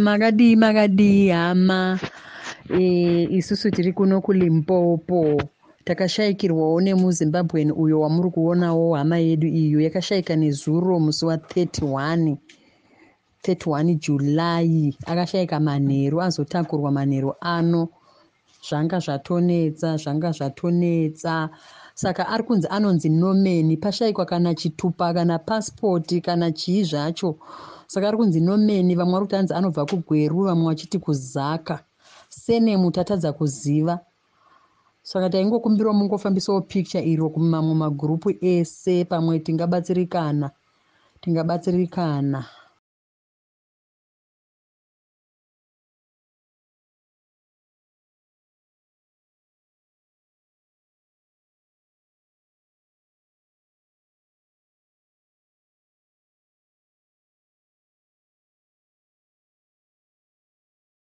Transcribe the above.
makadii makadii hama e, isusu tiri kuno kulimpopo takashayikirwawo nemuzimbabwen uyo wamuri kuonawo hama yedu iyo yakashayika nezuro musi wa31 31 july akashayika manheru azotakurwa manheru ano zvanga zvatonetsa zvanga zvatonetsa saka ari kunzi anonzi nomeni pashayikwa kana chitupa kana pasipoti kana chii zvacho saka ari kunzi nomeni vamwe vari kuti anzi anobva kugweru vamwe vachiti kuzaka senemu tatadza kuziva saka taingokumbirwa mungofambisawo picture iro kumamwe magurupu ese pamwe tingabatsirikana tingabatsirikana